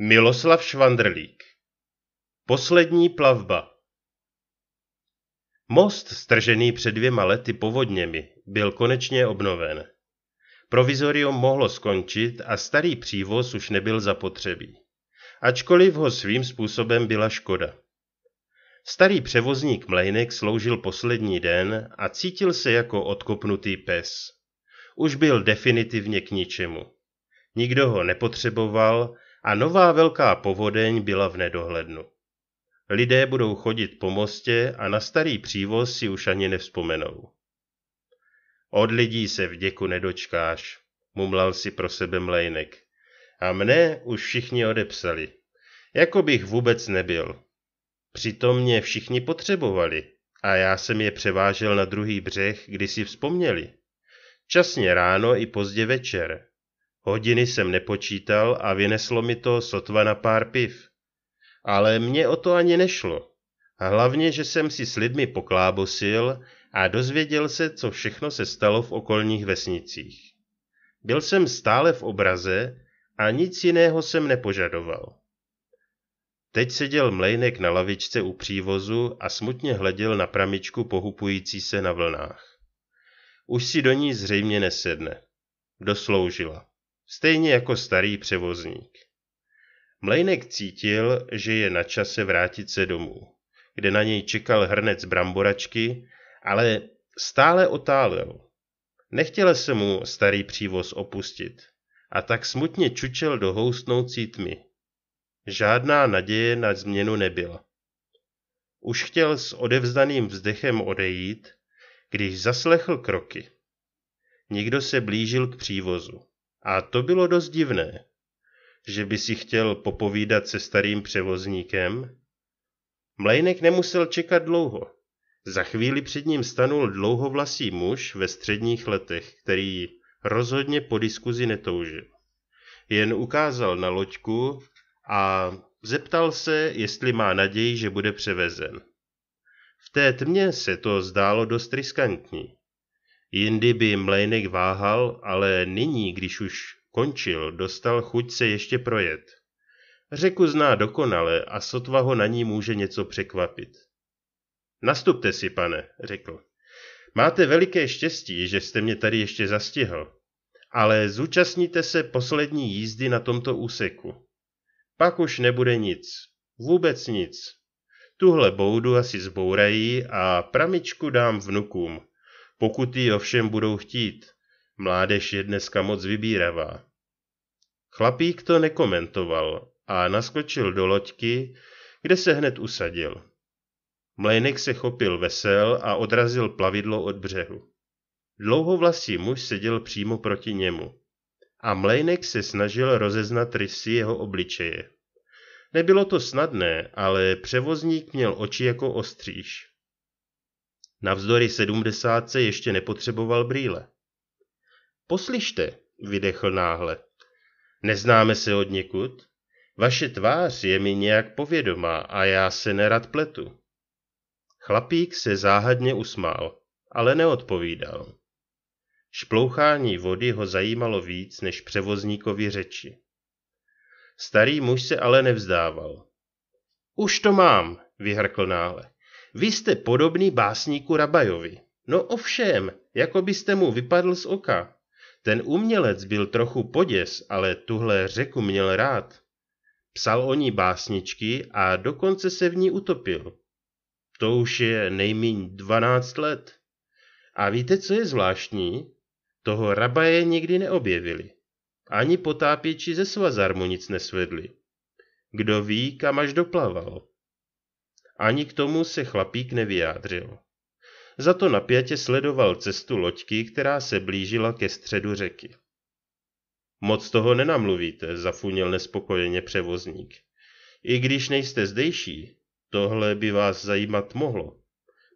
Miloslav Švandrlík Poslední plavba Most, stržený před dvěma lety povodněmi, byl konečně obnoven. Provizorium mohlo skončit a starý přívoz už nebyl zapotřebí. Ačkoliv ho svým způsobem byla škoda. Starý převozník Mlejnek sloužil poslední den a cítil se jako odkopnutý pes. Už byl definitivně k ničemu. Nikdo ho nepotřeboval, a nová velká povodeň byla v nedohlednu. Lidé budou chodit po mostě a na starý přívoz si už ani nevzpomenou. Od lidí se vděku nedočkáš, mumlal si pro sebe Mlejnek. A mne už všichni odepsali. Jako bych vůbec nebyl. Přitom mě všichni potřebovali a já jsem je převážel na druhý břeh, kdy si vzpomněli. Časně ráno i pozdě večer, Hodiny jsem nepočítal a vyneslo mi to sotva na pár piv. Ale mě o to ani nešlo. A hlavně, že jsem si s lidmi poklábosil a dozvěděl se, co všechno se stalo v okolních vesnicích. Byl jsem stále v obraze a nic jiného jsem nepožadoval. Teď seděl mlejnek na lavičce u přívozu a smutně hleděl na pramičku pohupující se na vlnách. Už si do ní zřejmě nesedne. Dosloužila stejně jako starý převozník. Mlejnek cítil, že je na čase vrátit se domů, kde na něj čekal hrnec bramboračky, ale stále otálel. Nechtěl se mu starý přívoz opustit a tak smutně čučel do houstnoucí tmy. Žádná naděje na změnu nebyla. Už chtěl s odevzdaným vzdechem odejít, když zaslechl kroky. Někdo se blížil k přívozu. A to bylo dost divné. Že by si chtěl popovídat se starým převozníkem? Mlejnek nemusel čekat dlouho. Za chvíli před ním stanul dlouhovlasý muž ve středních letech, který rozhodně po diskuzi netoužil. Jen ukázal na loďku a zeptal se, jestli má naději, že bude převezen. V té tmě se to zdálo dost riskantní. Jindy by Mlejnek váhal, ale nyní, když už končil, dostal chuť se ještě projet. Řeku zná dokonale a sotva ho na ní může něco překvapit. Nastupte si, pane, řekl. Máte veliké štěstí, že jste mě tady ještě zastihl, ale zúčastníte se poslední jízdy na tomto úseku. Pak už nebude nic, vůbec nic. Tuhle boudu asi zbourají a pramičku dám vnukům pokud ji ovšem budou chtít. Mládež je dneska moc vybíravá. Chlapík to nekomentoval a naskočil do loďky, kde se hned usadil. Mlejnek se chopil vesel a odrazil plavidlo od břehu. Dlouhovlasý muž seděl přímo proti němu a Mlejnek se snažil rozeznat rysy jeho obličeje. Nebylo to snadné, ale převozník měl oči jako ostříž. Navzdory sedmdesátce ještě nepotřeboval brýle. Poslyšte, vydechl náhle. Neznáme se od někud? Vaše tvář je mi nějak povědomá a já se nerad pletu. Chlapík se záhadně usmál, ale neodpovídal. Šplouchání vody ho zajímalo víc než převozníkovi řeči. Starý muž se ale nevzdával. Už to mám, vyhrkl náhle. Vy jste podobný básníku Rabajovi. No ovšem, jako byste mu vypadl z oka. Ten umělec byl trochu poděs, ale tuhle řeku měl rád. Psal o ní básničky a dokonce se v ní utopil. To už je nejmíň dvanáct let. A víte, co je zvláštní? Toho rabaje nikdy neobjevili. Ani potápěči ze svazarmu nic nesvedli. Kdo ví, kam až doplaval. Ani k tomu se chlapík nevyjádřil. Za to napětě sledoval cestu loďky, která se blížila ke středu řeky. Moc toho nenamluvíte, zafunil nespokojeně převozník. I když nejste zdejší, tohle by vás zajímat mohlo.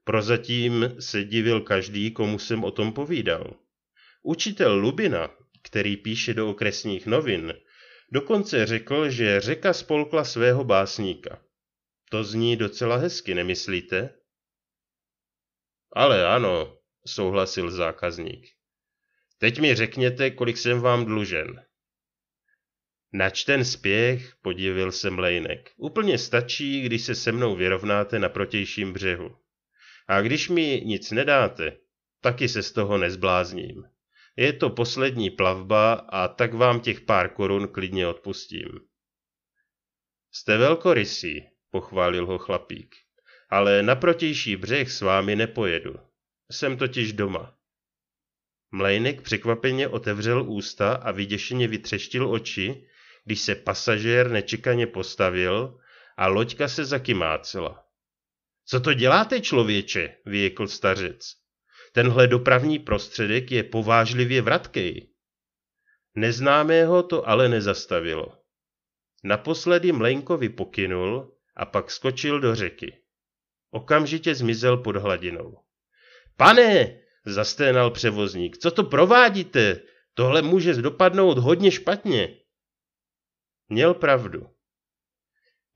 Prozatím se divil každý, komu jsem o tom povídal. Učitel Lubina, který píše do okresních novin, dokonce řekl, že řeka spolkla svého básníka. To zní docela hezky, nemyslíte? Ale ano, souhlasil zákazník. Teď mi řekněte, kolik jsem vám dlužen. Nač ten spěch, podívil se Mlejnek. Úplně stačí, když se se mnou vyrovnáte na protějším břehu. A když mi nic nedáte, taky se z toho nezblázním. Je to poslední plavba a tak vám těch pár korun klidně odpustím. Jste velkorysí, pochválil ho chlapík. Ale na protější břeh s vámi nepojedu. Jsem totiž doma. Mlejnek překvapeně otevřel ústa a vyděšeně vytřeštil oči, když se pasažér nečekaně postavil a loďka se zakymácela. Co to děláte, člověče? vyjekl stařec. Tenhle dopravní prostředek je povážlivě vratkej. Neznámého to ale nezastavilo. Naposledy Mlejnkovi pokynul, a pak skočil do řeky. Okamžitě zmizel pod hladinou. Pane, zasténal převozník, co to provádíte? Tohle může dopadnout hodně špatně. Měl pravdu.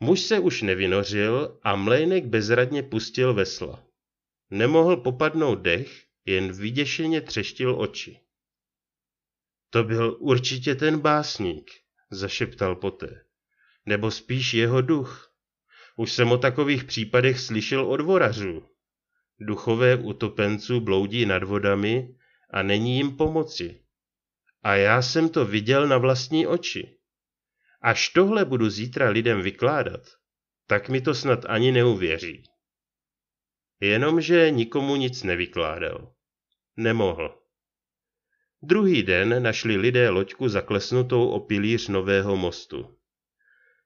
Muž se už nevynořil a mlejnek bezradně pustil vesla. Nemohl popadnout dech, jen vyděšeně třeštil oči. To byl určitě ten básník, zašeptal poté. Nebo spíš jeho duch. Už jsem o takových případech slyšel od vorařů. Duchové utopenců bloudí nad vodami a není jim pomoci. A já jsem to viděl na vlastní oči. Až tohle budu zítra lidem vykládat, tak mi to snad ani neuvěří. Jenomže nikomu nic nevykládal. Nemohl. Druhý den našli lidé loďku zaklesnutou o pilíř nového mostu.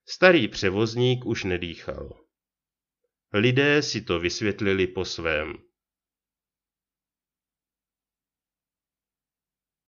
Starý převozník už nedýchal. Lidé si to vysvětlili po svém.